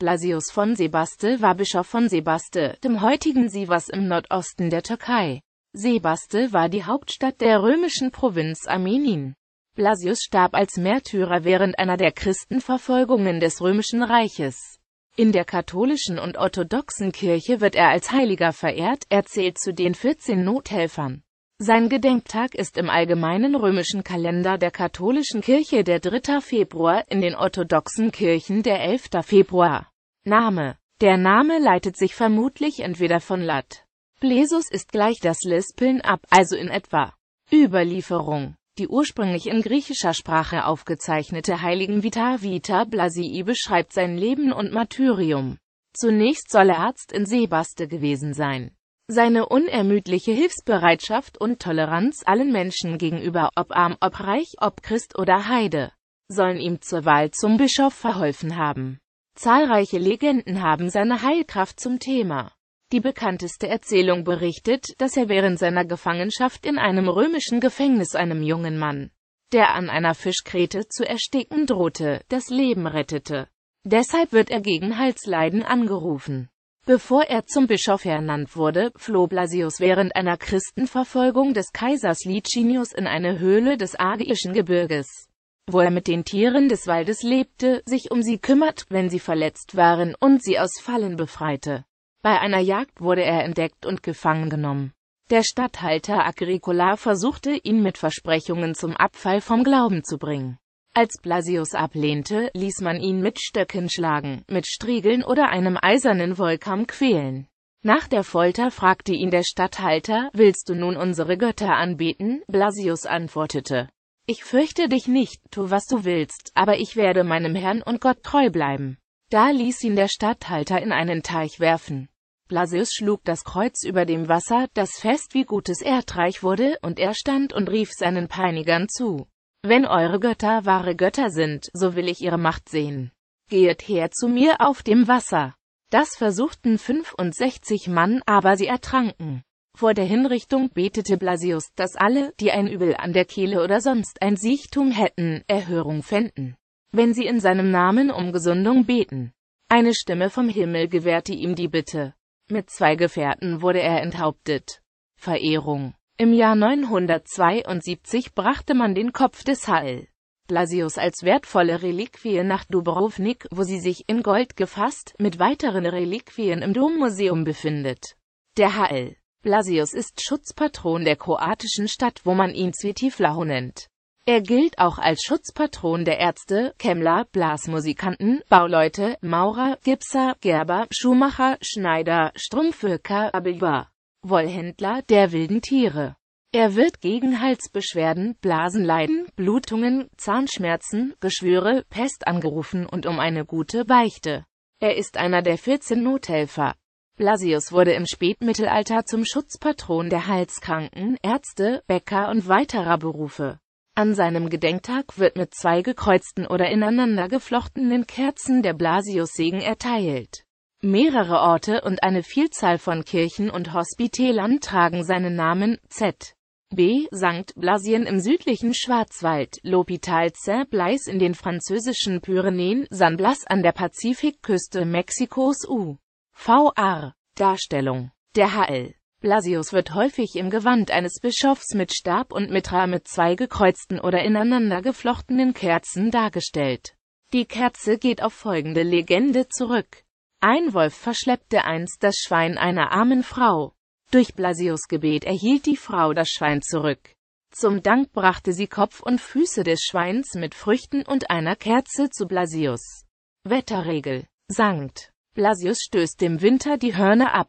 Blasius von Sebaste war Bischof von Sebaste, dem heutigen Sivas im Nordosten der Türkei. Sebaste war die Hauptstadt der römischen Provinz Armenien. Blasius starb als Märtyrer während einer der Christenverfolgungen des Römischen Reiches. In der katholischen und orthodoxen Kirche wird er als Heiliger verehrt, er zählt zu den 14 Nothelfern. Sein Gedenktag ist im allgemeinen römischen Kalender der katholischen Kirche der 3. Februar, in den orthodoxen Kirchen der 11. Februar. Name. Der Name leitet sich vermutlich entweder von Lat. Blesus ist gleich das Lispeln ab, also in etwa. Überlieferung. Die ursprünglich in griechischer Sprache aufgezeichnete Heiligen Vita Vita Blasii beschreibt sein Leben und Martyrium. Zunächst soll er Arzt in Sebaste gewesen sein. Seine unermüdliche Hilfsbereitschaft und Toleranz allen Menschen gegenüber, ob arm, ob reich, ob Christ oder Heide, sollen ihm zur Wahl zum Bischof verholfen haben. Zahlreiche Legenden haben seine Heilkraft zum Thema. Die bekannteste Erzählung berichtet, dass er während seiner Gefangenschaft in einem römischen Gefängnis einem jungen Mann, der an einer Fischkrete zu ersticken drohte, das Leben rettete. Deshalb wird er gegen Halsleiden angerufen. Bevor er zum Bischof ernannt wurde, floh Blasius während einer Christenverfolgung des Kaisers Licinius in eine Höhle des Adigischen Gebirges wo er mit den Tieren des Waldes lebte, sich um sie kümmert, wenn sie verletzt waren, und sie aus Fallen befreite. Bei einer Jagd wurde er entdeckt und gefangen genommen. Der Statthalter Agricola versuchte, ihn mit Versprechungen zum Abfall vom Glauben zu bringen. Als Blasius ablehnte, ließ man ihn mit Stöcken schlagen, mit Striegeln oder einem eisernen Wollkamm quälen. Nach der Folter fragte ihn der Statthalter, willst du nun unsere Götter anbeten? Blasius antwortete, ich fürchte dich nicht, tu was du willst, aber ich werde meinem Herrn und Gott treu bleiben. Da ließ ihn der Statthalter in einen Teich werfen. Blasius schlug das Kreuz über dem Wasser, das fest wie gutes Erdreich wurde, und er stand und rief seinen Peinigern zu. Wenn eure Götter wahre Götter sind, so will ich ihre Macht sehen. Gehet her zu mir auf dem Wasser. Das versuchten 65 Mann, aber sie ertranken. Vor der Hinrichtung betete Blasius, dass alle, die ein Übel an der Kehle oder sonst ein Siechtum hätten, Erhörung fänden, wenn sie in seinem Namen um Gesundung beten. Eine Stimme vom Himmel gewährte ihm die Bitte. Mit zwei Gefährten wurde er enthauptet. Verehrung. Im Jahr 972 brachte man den Kopf des Hall. Blasius als wertvolle Reliquie nach Dubrovnik, wo sie sich in Gold gefasst, mit weiteren Reliquien im Dommuseum befindet. Der Hall Blasius ist Schutzpatron der kroatischen Stadt, wo man ihn Zvitiflaho nennt. Er gilt auch als Schutzpatron der Ärzte, Kemmler, Blasmusikanten, Bauleute, Maurer, Gipser, Gerber, Schuhmacher, Schneider, Strumpfhöcker, Abelbar, Wollhändler, der wilden Tiere. Er wird gegen Halsbeschwerden, Blasenleiden, Blutungen, Zahnschmerzen, Geschwüre, Pest angerufen und um eine gute Beichte. Er ist einer der 14 Nothelfer. Blasius wurde im Spätmittelalter zum Schutzpatron der Heilskranken, Ärzte, Bäcker und weiterer Berufe. An seinem Gedenktag wird mit zwei gekreuzten oder ineinander geflochtenen Kerzen der Blasiussegen erteilt. Mehrere Orte und eine Vielzahl von Kirchen und Hospitälern tragen seinen Namen Z. B. St. Blasien im südlichen Schwarzwald, L'Hôpital Saint-Blaise in den französischen Pyrenäen, San Blas an der Pazifikküste Mexikos U. VR Darstellung der HL. Blasius wird häufig im Gewand eines Bischofs mit Stab und Mitra mit zwei gekreuzten oder ineinander geflochtenen Kerzen dargestellt. Die Kerze geht auf folgende Legende zurück. Ein Wolf verschleppte einst das Schwein einer armen Frau. Durch Blasius Gebet erhielt die Frau das Schwein zurück. Zum Dank brachte sie Kopf und Füße des Schweins mit Früchten und einer Kerze zu Blasius. Wetterregel. Sankt. Blasius stößt dem Winter die Hörner ab.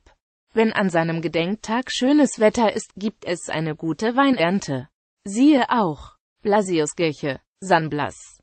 Wenn an seinem Gedenktag schönes Wetter ist, gibt es eine gute Weinernte. Siehe auch Blasius Blasiuskirche, San Blas.